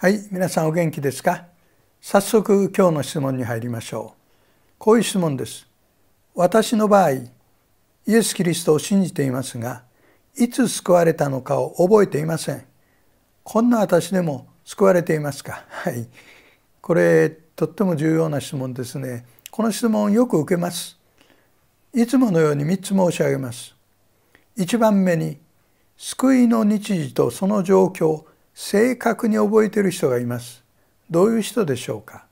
はい皆さんお元気ですか早速今日の質問に入りましょうこういう質問です私の場合イエス・キリストを信じていますがいつ救われたのかを覚えていませんこんな私でも救われていますかはいこれとっても重要な質問ですねこの質問をよく受けますいつものように3つ申し上げます1番目に救いの日時とその状況正確に覚えている人がいますどういう人でしょうか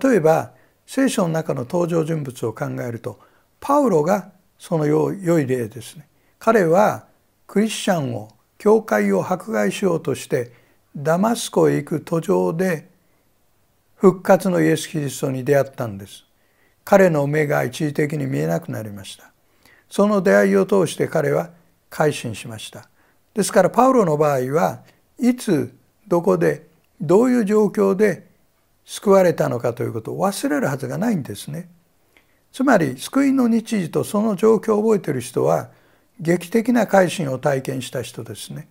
例えば聖書の中の登場人物を考えるとパウロがその良い例ですね彼はクリスチャンを教会を迫害しようとしてダマスコへ行く途上で復活のイエス・キリストに出会ったんです彼の目が一時的に見えなくなりましたその出会いを通して彼は改心しましたですからパウロの場合はいつどこでどういう状況で救われたのかということを忘れるはずがないんですね。つまり救いの日時とその状況を覚えている人は劇的な改心を体験した人ですね。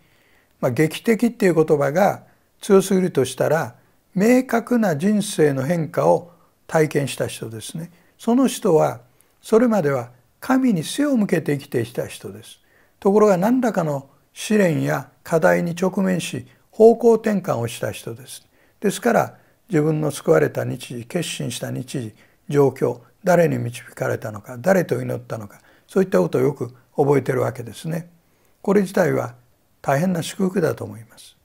まあ、劇的っていう言葉が強すぎるとしたら明確な人生の変化を体験した人ですね。その人はそれまでは神に背を向けて生きてきた人です。ところが何らかの試練や課題に直面し方向転換をした人です。ですから自分の救われた日時決心した日時状況誰に導かれたのか誰と祈ったのかそういったことをよく覚えてるわけですね。これ自体は大変な祝福だと思います。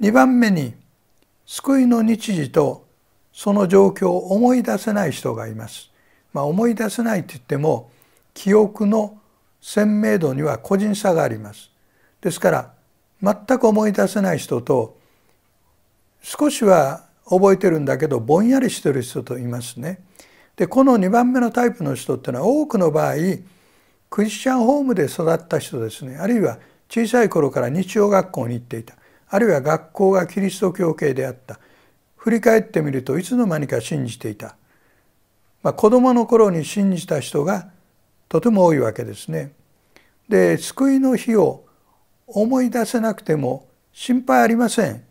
2番目に救いの日時とその状況を思い出せない人がいます。まあ、思い出せないといっても記憶の鮮明度には個人差があります。ですから全く思い出せない人と少しは覚えてるんだけどぼんやりしてる人といますね。でこの2番目のタイプの人っていうのは多くの場合クリスチャンホームで育った人ですねあるいは小さい頃から日曜学校に行っていたあるいは学校がキリスト教系であった振り返ってみるといつの間にか信じていた、まあ、子どもの頃に信じた人がとても多いわけですね。で救いの日を思い出せなくても心配ありません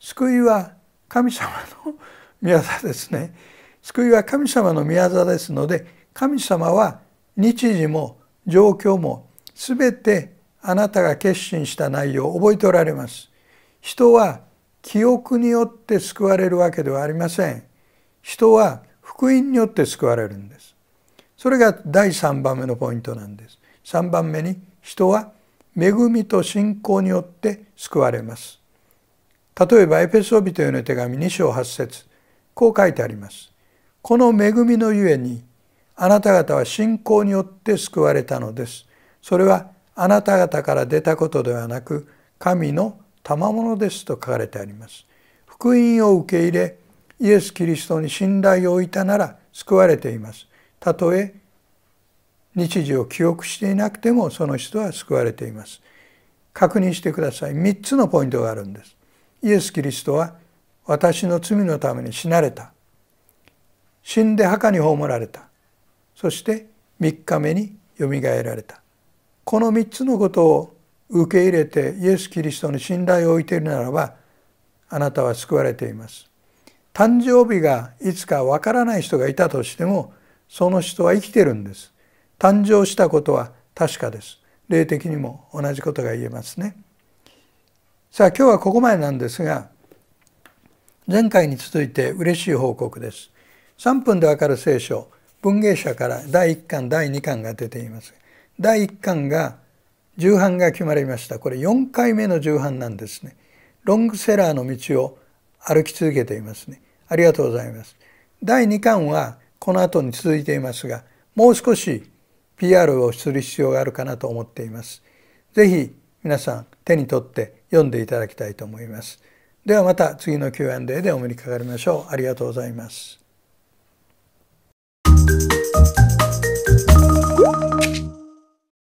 救いは神様の御業ですね救いは神様の御業ですので神様は日時も状況も全てあなたが決心した内容を覚えておられます人は記憶によって救われるわけではありません人は福音によって救われるんですそれが第3番目のポイントなんです3番目に人は恵みと信仰によって救われます例えばエペソビトへの手紙2章8節こう書いてありますこの恵みのゆえにあなた方は信仰によって救われたのですそれはあなた方から出たことではなく神の賜物ですと書かれてあります福音を受け入れイエス・キリストに信頼を置いたなら救われていますたとえ日時を記憶していなくてもその人は救われています確認してください3つのポイントがあるんですイエス・キリストは私の罪のために死なれた死んで墓に葬られたそして3日目によみがえられたこの3つのことを受け入れてイエス・キリストに信頼を置いているならばあなたは救われています誕生日がいつかわからない人がいたとしてもその人は生きてるんです誕生したことは確かです。霊的にも同じことが言えますね。さあ今日はここまでなんですが前回に続いて嬉しい報告です。3分でわかる聖書文芸社から第1巻第2巻が出ています。第1巻が重版が決まりました。これ4回目の重版なんですね。ロングセラーの道を歩き続けていますね。ありがとうございます。第2巻はこの後に続いていますがもう少し PR をする必要があるかなと思っています。ぜひ皆さん手に取って読んでいただきたいと思います。ではまた次の Q&A でお目にかかりましょう。ありがとうございます。